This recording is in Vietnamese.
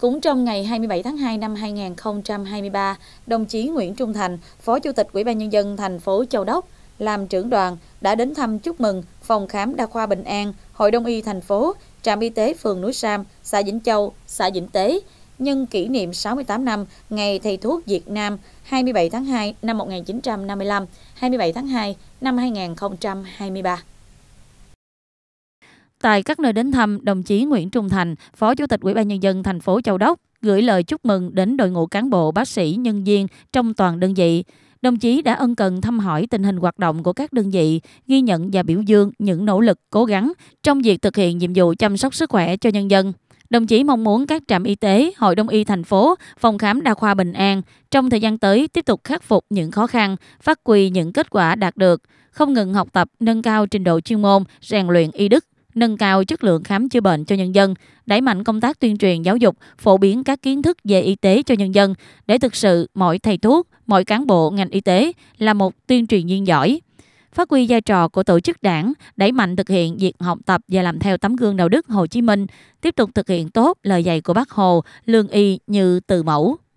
Cũng trong ngày 27 tháng 2 năm 2023, đồng chí Nguyễn Trung Thành, Phó Chủ tịch Ủy ban Nhân dân thành phố Châu Đốc, làm trưởng đoàn đã đến thăm chúc mừng Phòng khám đa khoa Bình An, Hội Đông y thành phố, Trạm y tế phường Núi Sam, xã Vĩnh Châu, xã Vĩnh Tế, nhân kỷ niệm 68 năm Ngày Thầy Thuốc Việt Nam 27 tháng 2 năm 1955, 27 tháng 2 năm 2023. Tại các nơi đến thăm, đồng chí Nguyễn Trung Thành, Phó Chủ tịch Ủy ban nhân dân thành phố Châu Đốc gửi lời chúc mừng đến đội ngũ cán bộ, bác sĩ, nhân viên trong toàn đơn vị. Đồng chí đã ân cần thăm hỏi tình hình hoạt động của các đơn vị, ghi nhận và biểu dương những nỗ lực cố gắng trong việc thực hiện nhiệm vụ chăm sóc sức khỏe cho nhân dân. Đồng chí mong muốn các trạm y tế, Hội Đông y thành phố, phòng khám đa khoa Bình An trong thời gian tới tiếp tục khắc phục những khó khăn, phát huy những kết quả đạt được, không ngừng học tập, nâng cao trình độ chuyên môn, rèn luyện y đức, nâng cao chất lượng khám chữa bệnh cho nhân dân, đẩy mạnh công tác tuyên truyền giáo dục, phổ biến các kiến thức về y tế cho nhân dân để thực sự mỗi thầy thuốc, mỗi cán bộ ngành y tế là một tuyên truyền viên giỏi. Phát huy vai trò của tổ chức đảng, đẩy mạnh thực hiện việc học tập và làm theo tấm gương đạo đức Hồ Chí Minh, tiếp tục thực hiện tốt lời dạy của Bác Hồ, lương y như từ mẫu.